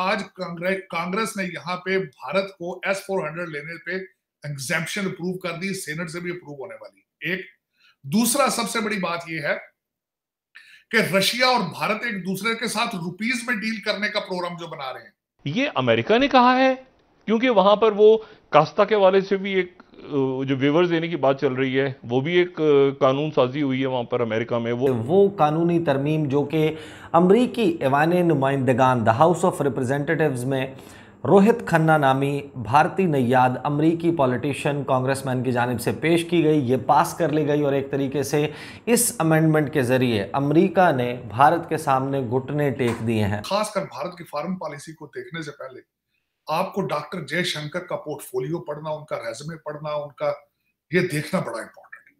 आज कांग्रेस ने यहाँ पे भारत को एस फोर हंड्रेड लेने पे एग्जेपन अप्रूव कर दी सेनेट से भी अप्रूव होने वाली एक दूसरा सबसे बड़ी बात यह है कि रशिया और भारत एक दूसरे के साथ रुपीज में डील करने का प्रोग्राम जो बना रहे हैं ये अमेरिका ने कहा है क्योंकि वहां पर वो कास्ता के वाले से भी एक जो वेवर्स देने की बात चल रही है वो भी एक कानून साजी हुई है वहाँ पर अमेरिका में वो वो कानूनी तरमीम जो कि अमरीकी एवान नुमाइंदगान द हाउस ऑफ रिप्रेजेंटेटिव्स में रोहित खन्ना नामी भारतीय नैयाद अमरीकी पॉलिटिशियन कांग्रेसमैन की जानब से पेश की गई ये पास कर ली गई और एक तरीके से इस अमेंडमेंट के ज़रिए अमरीका ने भारत के सामने घुटने टेक दिए हैं खासकर भारत की फॉरन पॉलिसी को देखने से पहले आपको डॉक्टर जयशंकर का पोर्टफोलियो पढ़ना उनका रेजमे पढ़ना उनका ये देखना बड़ा इंपॉर्टेंट है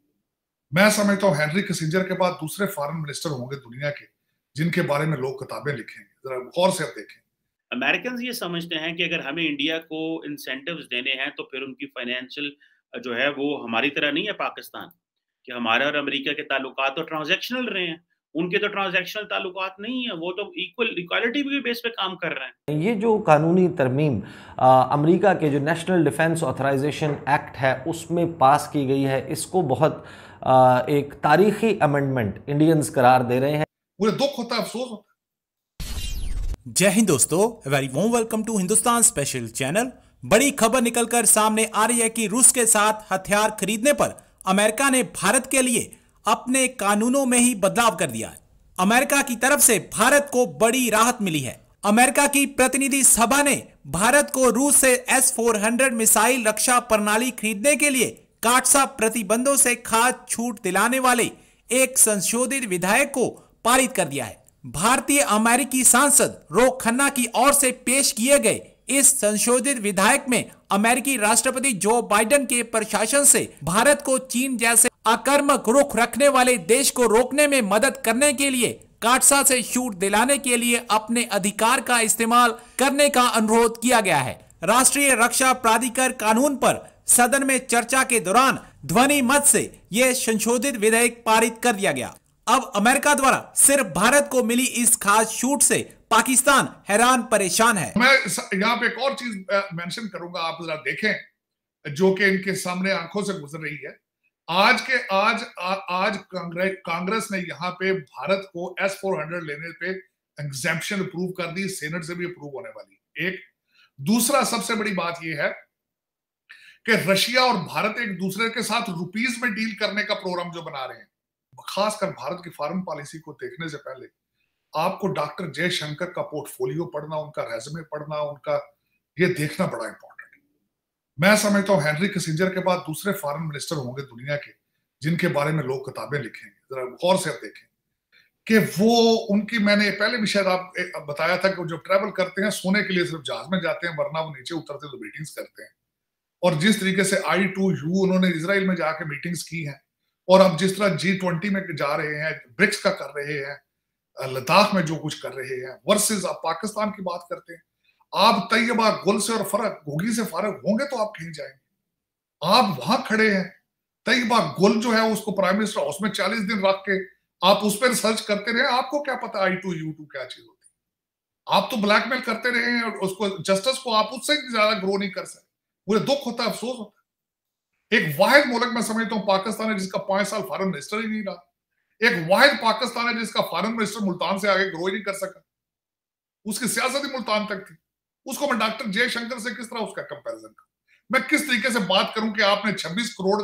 मैं समझता हूँ हेनरी किसिंजर के बाद दूसरे फॉरेन मिनिस्टर होंगे दुनिया के जिनके बारे में लोग किताबें लिखेंगे जरा गौर से आप देखें अमेरिकन ये समझते हैं कि अगर हमें इंडिया को इंसेंटिव देने हैं तो फिर उनकी फाइनेंशियल जो है वो हमारी तरह नहीं है पाकिस्तान कि हमारे और अमेरिका के ताल्लुकात तो ट्रांजेक्शनल रहे हैं उनके तो ट्रांजेक्शनल ताल्लुकात नहीं है वो तो इक्वल इक्वालिटी के बेस पे काम कर रहे हैं ये जो कानूनी तरमीम अमेरिका के जो नेशनल डिफेंस ऑथराइजेशन एक्ट है उसमें पास की गई है इसको बहुत आ, एक तारीखी अमेंडमेंट इंडियंस करार दे रहे हैं मुझे दुख होता है अफसोस जय हिंद दोस्तों very warm welcome to Hindustan special channel बड़ी खबर निकलकर सामने आ रही है कि रूस के साथ हथियार खरीदने पर अमेरिका ने भारत के लिए अपने कानूनों में ही बदलाव कर दिया है अमेरिका की तरफ से भारत को बड़ी राहत मिली है अमेरिका की प्रतिनिधि सभा ने भारत को रूस से एस 400 मिसाइल रक्षा प्रणाली खरीदने के लिए काटसा प्रतिबंधों से खास छूट दिलाने वाले एक संशोधित विधायक को पारित कर दिया है भारतीय अमेरिकी सांसद रो खन्ना की ओर से पेश किए गए इस संशोधित विधायक में अमेरिकी राष्ट्रपति जो बाइडेन के प्रशासन से भारत को चीन जैसे आक्रमक रुख रखने वाले देश को रोकने में मदद करने के लिए काटसा से छूट दिलाने के लिए अपने अधिकार का इस्तेमाल करने का अनुरोध किया गया है राष्ट्रीय रक्षा प्राधिकरण कानून पर सदन में चर्चा के दौरान ध्वनि मत से यह संशोधित विधेयक पारित कर दिया गया अब अमेरिका द्वारा सिर्फ भारत को मिली इस खास छूट से पाकिस्तान हैरान परेशान है मैं यहाँ पे एक और चीज मेंशन करूंगा आप जरा देखें जो कि इनके सामने आंखों से गुजर रही है आज के आज आ, आज कांग्रेस कांग्रेस ने यहाँ पे भारत को एस फोर हंड्रेड लेने पे एग्जेपन अप्रूव कर दी सेनेट से भी अप्रूव होने वाली एक दूसरा सबसे बड़ी बात यह है कि रशिया और भारत एक दूसरे के साथ रुपीज में डील करने का प्रोग्राम जो बना रहे हैं खासकर भारत की फॉरेन पॉलिसी को देखने से पहले आपको डॉक्टर जयशंकर का पोर्टफोलियो पढ़ना उनका रेजमे पढ़ना उनका ये देखना बड़ा इंपॉर्टेंट है मैं समझता हूँ हेनरी किसिंजर के बाद दूसरे फॉरेन मिनिस्टर होंगे दुनिया के जिनके बारे में लोग किताबें लिखेंगे जरा गौर से देखें कि वो उनकी मैंने पहले भी शायद आप बताया था कि वो जब ट्रैवल करते हैं सोने के लिए सिर्फ जहाज में जाते हैं वरना वो नीचे उतरते तो मीटिंग्स करते हैं और जिस तरीके से आई टू यू उन्होंने इसराइल में जाके मीटिंग्स की हैं और अब जिस तरह जी ट्वेंटी में जा रहे हैं ब्रिक्स का कर रहे हैं लद्दाख में जो कुछ कर रहे हैं वर्सेज आप पाकिस्तान की बात करते हैं आप तैयबा गुल से और फरक घोगी से फर्क होंगे तो आप कहीं जाएंगे आप वहां खड़े हैं तैयबा गुल जो है उसको प्राइम मिनिस्टर हाउस में चालीस दिन रख के आप उस पर रिसर्च करते रहे आपको क्या पता आई टू यू टू क्या चीज होती आप तो ब्लैकमेल करते रहे हैं और उसको जस्टिस को आप उससे ज्यादा ग्रो नहीं कर सकते मुझे दुख होता है अफसोस होता है एक वाहिद मुल्क मैं समझता हूँ पाकिस्तान है जिसका पांच साल फॉरन मिनिस्टर ही नहीं रहा एक वाहिद पाकिस्तान है जिसका फॉरन मिनिस्टर मुल्तान से आगे ग्रो ही नहीं कर सका उसकी सियासत ही मुल्तान तक थी उसको मैं डॉक्टर जयशंकर से किस तरह उसका कंपेरिजन कर मैं किस तरीके से बात करूं कि आपने 26 करोड़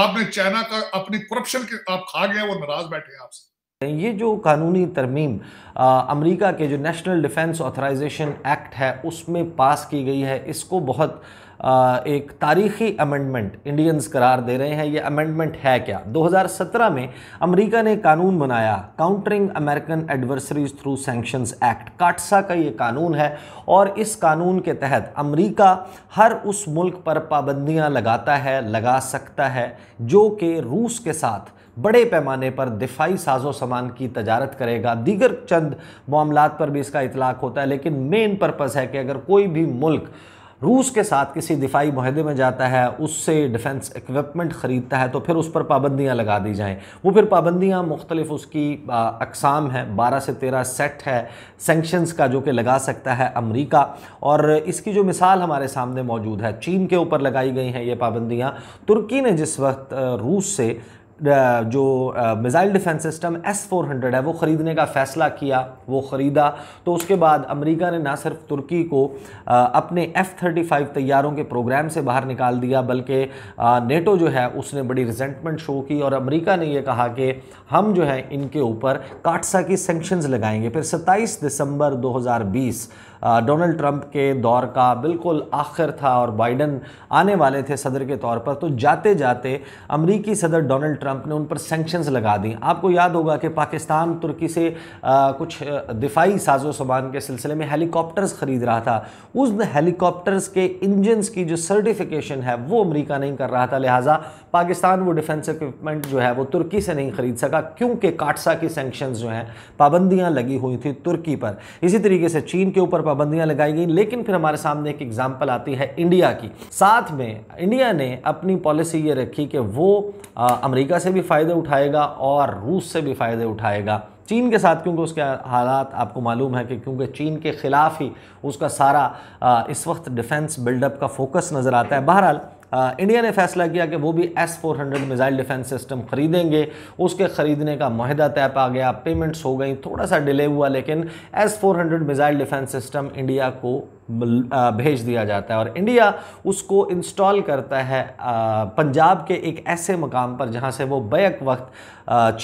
आपने चाइना का अपनी करप्शन के आप खा गए वो नाराज बैठे हैं आपसे ये जो कानूनी तरमीम अमेरिका के जो नेशनल डिफेंस ऑथराइजेशन एक्ट है उसमें पास की गई है इसको बहुत एक तारीखी अमेंडमेंट इंडियंस करार दे रहे हैं ये अमेंडमेंट है क्या 2017 में अमेरिका ने कानून बनाया countering American adversaries through sanction act CAATSA का ये कानून है और इस कानून के तहत अमेरिका हर उस मुल्क पर पाबंदियां लगाता है लगा सकता है जो कि रूस के साथ बड़े पैमाने पर दिफाई साजो सामान की तजारत करेगा दीगर चंद मामला पर भी इसका इतलाक होता है लेकिन मेन पर्पज़ है कि अगर कोई भी मुल्क रूस के साथ किसी दिफाई माहदे में जाता है उससे डिफेंस इक्विपमेंट ख़रीदता है तो फिर उस पर पाबंदियाँ लगा दी जाएँ वो फिर पाबंदियाँ मुख्तलिफ उसकी अकसाम हैं बारह से तेरह सेट है सेंक्शंस का जो कि लगा सकता है अमरीका और इसकी जो मिसाल हमारे सामने मौजूद है चीन के ऊपर लगाई गई हैं ये पाबंदियाँ तुर्की ने जिस वक्त रूस से जो missile defence system S four hundred है वो ख़रीदने का फ़ैसला किया वो ख़रीदा तो उसके बाद अमेरिका ने ना सिर्फ तुर्की को अपने एफ़ थर्टी फाइव तैयारों के प्रोग्राम से बाहर निकाल दिया बल्कि नेटो जो है उसने बड़ी रिजेंटमेंट शो की और अमेरिका ने यह कहा कि हम जो है इनके ऊपर काटसा की सेंक्शंस लगाएंगे फिर सत्ताईस दिसंबर दो हज़ार बीस डोनाल्ड ट्रंप के दौर का बिल्कुल आखिर था और बाइडन आने वाले थे सदर के तौर पर तो जाते जाते अमरीकी सदर डोनाल्ड ट्रंप ने उन पर सेंक्शंस लगा दी आपको याद होगा कि पाकिस्तान तुर्की से आ, कुछ दिफाई साजो सामान के सिलसिले में हेलीकॉप्टर्स ख़रीद रहा था उस हेलीकॉप्टर्स के इंजन्स की जो सर्टिफिकेशन है वो अमरीका नहीं कर रहा था लिहाजा पाकिस्तान वो डिफेंस इक्विपमेंट जो है वो तुर्की से नहीं ख़रीद सका क्योंकि काटसा की सेंक्शन जो हैं पाबंदियाँ लगी हुई थी तुर्की पर इसी तरीके से चीन के ऊपर पाबंदियाँ लगाई गई लेकिन फिर हमारे सामने एक एग्ज़ाम्पल आती है इंडिया की साथ में इंडिया ने अपनी पॉलिसी ये रखी कि वो अमरीका अमेरिका से भी फ़ायदे उठाएगा और रूस से भी फ़ायदे उठाएगा चीन के साथ क्योंकि उसके हालात आपको मालूम है कि क्योंकि चीन के ख़िलाफ़ ही उसका सारा इस वक्त डिफेंस बिल्डअप का फोकस नज़र आता है बहरहाल आ, हाँ, इंडिया ने फैसला किया कि वो भी S four hundred missile defence system ख़रीदेंगे उसके ख़रीदने का माहदा तय पा गया पेमेंट्स हो गई थोड़ा सा डिले हुआ लेकिन S four hundred missile defence system India को भेज दिया जाता है और इंडिया उसको इंस्टॉल करता है पंजाब के एक ऐसे मकाम पर जहां से वो बैक वक्त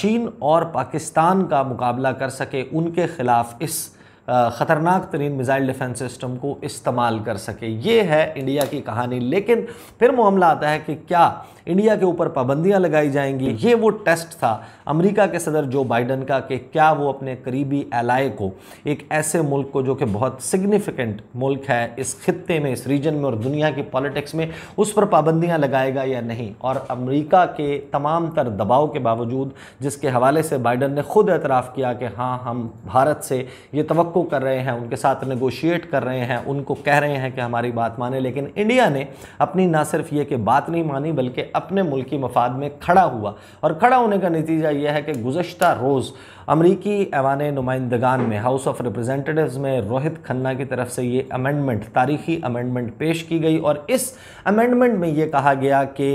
चीन और पाकिस्तान का मुकाबला कर सके उनके ख़िलाफ़ इस ख़तरनाक तरीन मिज़ाइल डिफेंस सिस्टम को इस्तेमाल कर सके ये है इंडिया की कहानी लेकिन फिर मामला आता है कि क्या इंडिया के ऊपर पाबंदियां लगाई जाएंगी ये वो टेस्ट था अमेरिका के सदर जो बाइडन का कि क्या वो अपने करीबी एलाय को एक ऐसे मुल्क को जो कि बहुत सिग्निफिकेंट मुल्क है इस खत्े में इस रीजन में और दुनिया की पॉलिटिक्स में उस पर पाबंदियाँ लगाएगा या नहीं और अमरीका के तमाम तर दबाव के बावजूद जिसके हवाले से बाइडन ने खुद एतराफ़ किया कि हाँ हम भारत से ये तो को कर रहे हैं उनके साथ नेगोशिएट कर रहे हैं उनको कह रहे हैं कि हमारी बात माने लेकिन इंडिया ने अपनी ना सिर्फ ये कि बात नहीं मानी बल्कि अपने मुल्की मफाद में खड़ा हुआ और खड़ा होने का नतीजा यह है कि गुजशत रोज़ अमरीकी ऐवान नुमाइंदगान में हाउस ऑफ रिप्रजेंटेटिव में रोहित खन्ना की तरफ से ये अमेंडमेंट तारीखी अमेंडमेंट पेश की गई और इस अमेंडमेंट में ये कहा गया कि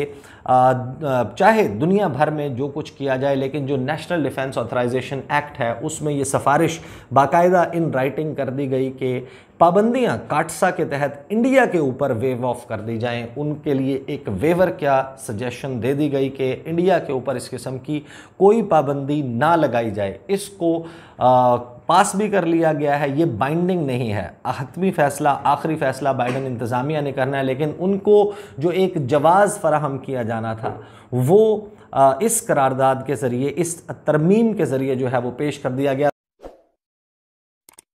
चाहे दुनिया भर में जो कुछ किया जाए लेकिन जो नेशनल डिफेंस ऑथराइजेशन एक्ट है उसमें ये सिफारिश बाकायदा इन राइटिंग कर दी गई कि पाबंदियां काटसा के तहत इंडिया के ऊपर वेव ऑफ कर दी जाएं उनके लिए एक वेवर क्या सजेशन दे दी गई कि इंडिया के ऊपर इस किस्म की कोई पाबंदी ना लगाई जाए इसको आ, पास भी कर लिया गया है ये बाइंडिंग नहीं है हतमी फैसला आखिरी फैसला बाइडन इंतज़ामिया ने करना है लेकिन उनको जो एक जवाज़ फराहम किया जाना था वो इस करारदाद के ज़रिए इस तरमीम के ज़रिए जो है वो पेश कर दिया गया